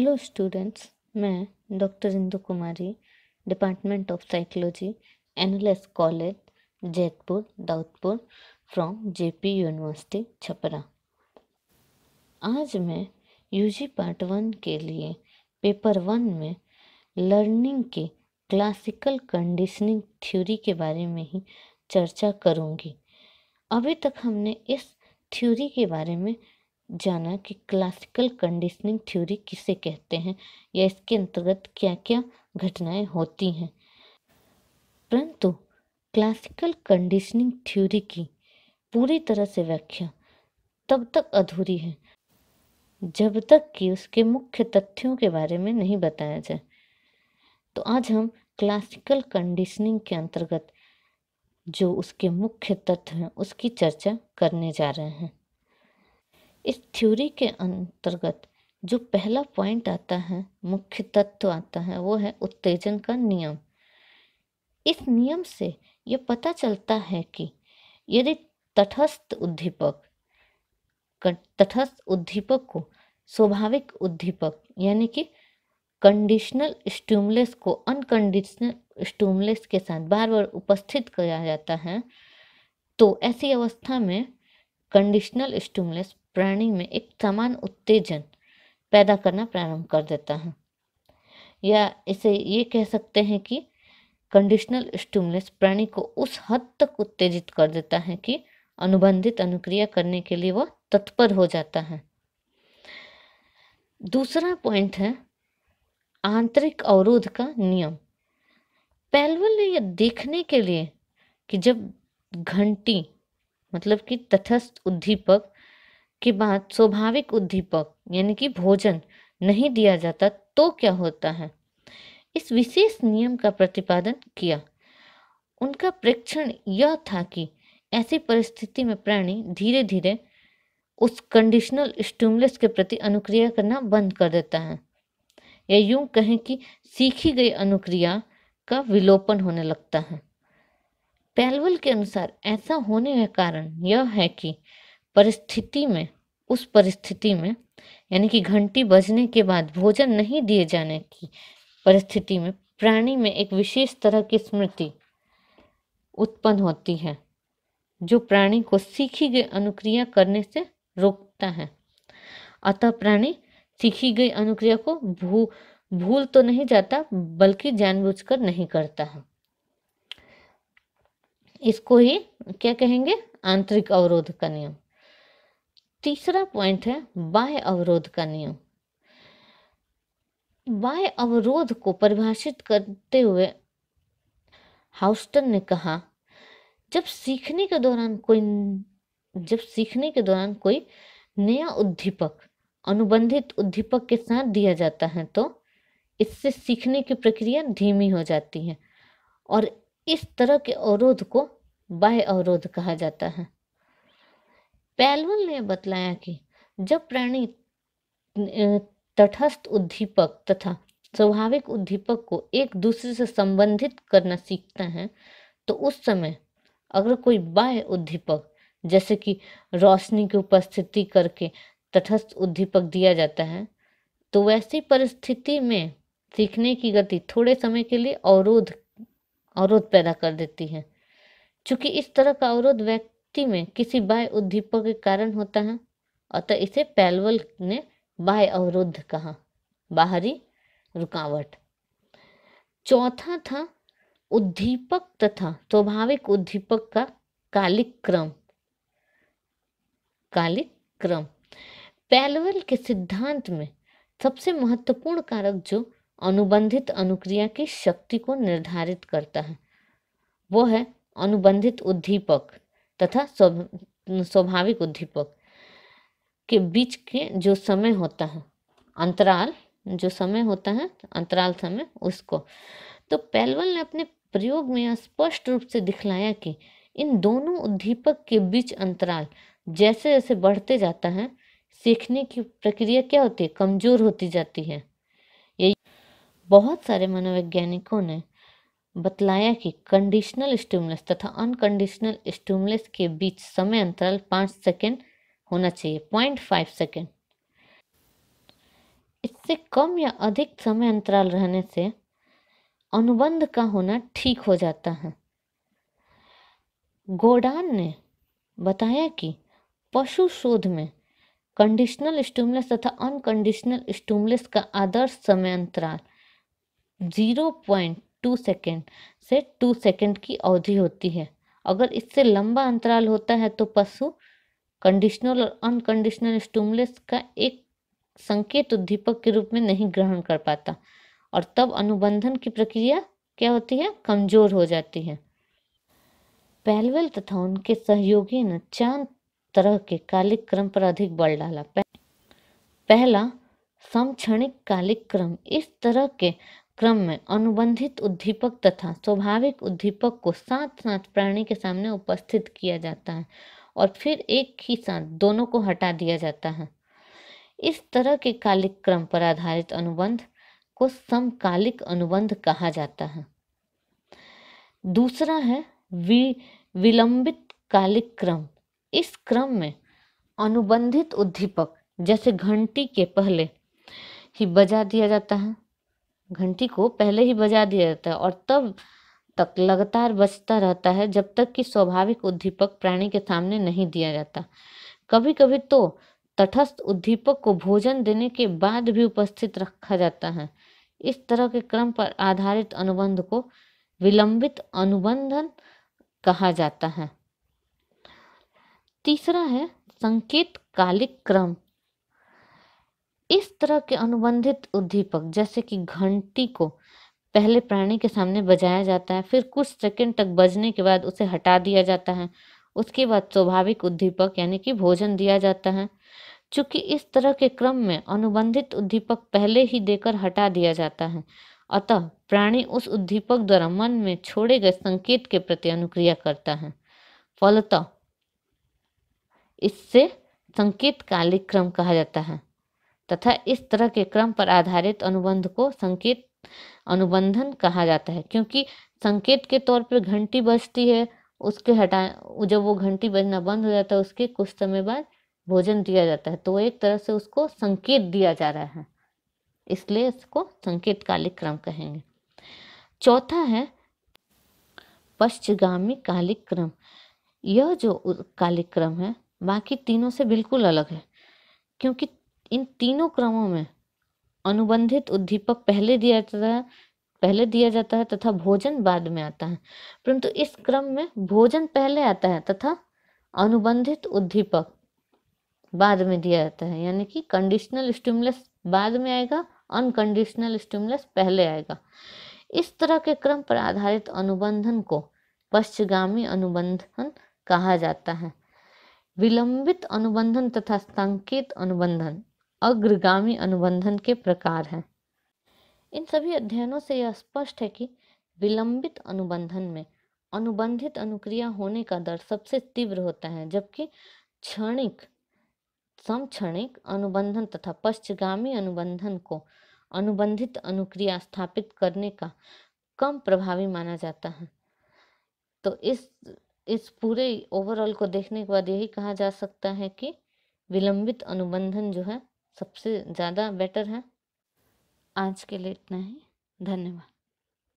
hello students मैं doctor Indu Kumari department of psychology NLS college Jaitpur Daudpur from JP university Chhapra आज मैं UG part one के लिए पेपर वन में लर्निंग के क्लासिकल कंडीशनिंग थ्योरी के बारे में ही चर्चा करूंगी अभी तक हमने इस थ्योरी के बारे में जाना कि क्लासिकल कंडीशनिंग थ्योरी किसे कहते हैं या इसके अंतर्गत क्या क्या घटनाएं होती हैं परंतु क्लासिकल कंडीशनिंग थ्योरी की पूरी तरह से व्याख्या तब तक अधूरी है जब तक कि उसके मुख्य तथ्यों के बारे में नहीं बताया जाए तो आज हम क्लासिकल कंडीशनिंग के अंतर्गत जो उसके मुख्य तत्व हैं उसकी चर्चा करने जा रहे हैं इस थ्योरी के अंतर्गत जो पहला पॉइंट आता है मुख्य तत्व आता है वो है उत्तेजन का नियम इस नियम से ये पता चलता है कि यदि तटस्थ उद्दीपक तटस्थ उद्दीपक को स्वाभाविक उद्दीपक यानी कि कंडीशनल स्टूमलेस को अनकंडीशनल स्टूमलेस के साथ बार बार उपस्थित किया जाता है तो ऐसी अवस्था में कंडीशनल स्टूमलेस प्राणी में एक समान उत्तेजन पैदा करना प्रारंभ कर देता है या इसे ये कह सकते हैं कि कंडीशनल स्टूमलेस प्राणी को उस हद तक उत्तेजित कर देता है कि अनुबंधित अनुक्रिया करने के लिए वह तत्पर हो जाता है दूसरा पॉइंट है आंतरिक अवरोध का नियम पैलवल ने यह देखने के लिए कि जब घंटी मतलब कि तथस्थ उद्दीपक के बाद स्वाभाविक उद्दीपक यानी कि भोजन नहीं दिया जाता तो क्या होता है इस विशेष नियम का प्रतिपादन किया उनका प्रेक्षण यह था कि ऐसी परिस्थिति में प्राणी धीरे धीरे उस कंडीशनल स्टूमलेस के प्रति अनुक्रिया करना बंद कर देता है या यूं कहें कि सीखी गई अनुक्रिया का विलोपन होने लगता है पैलवल के अनुसार ऐसा होने का कारण यह है कि परिस्थिति में उस परिस्थिति में यानी कि घंटी बजने के बाद भोजन नहीं दिए जाने की परिस्थिति में प्राणी में एक विशेष तरह की स्मृति उत्पन्न होती है जो प्राणी को सीखी गई अनुक्रिया करने से रोकता है अतः प्राणी सीखी गई अनुक्रिया को भू भूल तो नहीं जाता बल्कि जानबूझकर नहीं करता है इसको ही क्या कहेंगे आंतरिक अवरोध का नियम तीसरा पॉइंट है बाह्य अवरोध का नियम बाह्य अवरोध को परिभाषित करते हुए हाउस्टन ने कहा जब सीखने के दौरान कोई जब सीखने के दौरान कोई नया उद्दीपक अनुबंधित उद्दीपक के साथ दिया जाता है तो इससे सीखने की प्रक्रिया धीमी हो जाती है और इस तरह के अवरोध को बाह्य अवरोध कहा जाता है पैलवल ने बतलाया कि जब प्राणी तटस्थ उद्दीपक तथा स्वाभाविक उद्दीपक को एक दूसरे से संबंधित करना सीखते हैं तो उस समय अगर कोई बाह्य उद्दीपक जैसे कि रोशनी की उपस्थिति करके तटस्थ उद्दीपक दिया जाता है तो वैसी परिस्थिति में सीखने की गति थोड़े समय के लिए अवरोध अवरोध पैदा कर देती है क्योंकि इस तरह का अवरोध व्यक्ति मुक्ति में किसी बाह्य उद्दीपक के कारण होता है अतः इसे पैलवल ने बाह्य अवरोध कहा बाहरी रुकावट चौथा था उद्दीपक तथा स्वाभाविक उद्दीपक का कालिक क्रम कालिक क्रम पैलवल के सिद्धांत में सबसे महत्वपूर्ण कारक जो अनुबंधित अनुक्रिया की शक्ति को निर्धारित करता है वो है अनुबंधित उद्दीपक तथा स्वाभाविक उद्दीपक के बीच के जो समय होता है अंतराल जो समय होता है अंतराल समय उसको तो पैलवल ने अपने प्रयोग में स्पष्ट रूप से दिखलाया कि इन दोनों उद्दीपक के बीच अंतराल जैसे जैसे बढ़ते जाता है सीखने की प्रक्रिया क्या होती है कमजोर होती जाती है ये बहुत सारे मनोवैज्ञानिकों ने बतलाया कि कंडीशनल स्टिमुलस तथा अनकंडीशनल स्टिमुलस के बीच समय अंतराल पाँच सेकेंड होना चाहिए पॉइंट फाइव सेकेंड इससे कम या अधिक समय अंतराल रहने से अनुबंध का होना ठीक हो जाता है गोडान ने बताया कि पशु शोध में कंडीशनल स्टूमलेस तथा अनकंडीशनल स्टूमलेस का आदर्श समय अंतराल जीरो पॉइंट टू सेकेंड से टू सेकेंड की अवधि होती है अगर इससे लंबा अंतराल होता है तो पशु कंडीशनल और अनकंडीशनल स्टूमलेस का एक संकेत उद्दीपक के रूप में नहीं ग्रहण कर पाता और तब अनुबंधन की प्रक्रिया क्या होती है कमजोर हो जाती है पैलवेल तथा उनके सहयोगी ने चांद तरह के कालिक क्रम पर अधिक बल डाला पहला समक्षणिक कालिक क्रम इस तरह के क्रम में अनुबंधित उद्दीपक तथा स्वाभाविक उद्दीपक को साथ साथ प्राणी के सामने उपस्थित किया जाता है और फिर एक ही साथ दोनों को हटा दिया जाता है इस तरह के कालिक क्रम पर आधारित अनुबंध को समकालिक अनुबंध कहा जाता है दूसरा है वि विलंबित कालिक क्रम इस क्रम में अनुबंधित उद्दीपक जैसे घंटी के पहले ही बजा दिया जाता है घंटी को पहले ही बजा दिया जाता है और तब तक लगातार बजता रहता है जब तक कि स्वाभाविक उद्दीपक प्राणी के सामने नहीं दिया जाता कभी कभी तो तटस्थ उद्दीपक को भोजन देने के बाद भी उपस्थित रखा जाता है इस तरह के क्रम पर आधारित अनुबंध को विलंबित अनुबंधन कहा जाता है तीसरा है संकेत कालिक क्रम इस तरह के अनुबंधित उद्दीपक जैसे कि घंटी को पहले प्राणी के सामने बजाया जाता है फिर कुछ सेकंड तक बजने के बाद उसे हटा दिया जाता है उसके बाद स्वाभाविक उद्दीपक यानी कि भोजन दिया जाता है चूंकि इस तरह के क्रम में अनुबंधित उद्दीपक पहले ही देकर हटा दिया जाता है अतः प्राणी उस उद्दीपक द्वारा मन में छोड़े गए संकेत के प्रति अनुक्रिया करता है फलतः इससे संकेत कालिक क्रम कहा जाता है तथा इस तरह के क्रम पर आधारित अनुबंध को संकेत अनुबंधन कहा जाता है क्योंकि संकेत के तौर पर घंटी बजती है उसके हटा जब वो घंटी बजना बंद हो जाता है उसके कुछ समय बाद भोजन दिया जाता है तो एक तरह से उसको संकेत दिया जा रहा है इसलिए इसको संकेत कालिक क्रम कहेंगे चौथा है पश्चगामी कालिक क्रम यह जो कालिक क्रम है बाकी तीनों से बिल्कुल अलग है क्योंकि इन तीनों क्रमों में अनुबंधित उद्दीपक पहले दिया जाता है पहले दिया जाता है तथा भोजन बाद में आता है परंतु इस क्रम में भोजन पहले आता है तथा अनुबंधित उद्दीपक बाद में दिया जाता है यानी कि कंडीशनल स्टिमुलस बाद में आएगा अनकंडीशनल स्टिमुलस पहले आएगा इस तरह के क्रम पर आधारित अनुबंधन को पश्चगामी अनुबंधन कहा जाता है विलंबित अनुबंधन तथा संकेत अनुबंधन अग्रगामी अनुबंधन के प्रकार हैं इन सभी अध्ययनों से यह स्पष्ट है कि विलंबित अनुबंधन में अनुबंधित अनुक्रिया होने का दर सबसे तीव्र होता है जबकि क्षणिक समक्षणिक अनुबंधन तथा पश्चगामी अनुबंधन को अनुबंधित अनुक्रिया स्थापित करने का कम प्रभावी माना जाता है तो इस इस पूरे ओवरऑल को देखने के बाद यही कहा जा सकता है कि विलंबित अनुबंधन जो है सबसे ज़्यादा बेटर है आज के लिए इतना ही धन्यवाद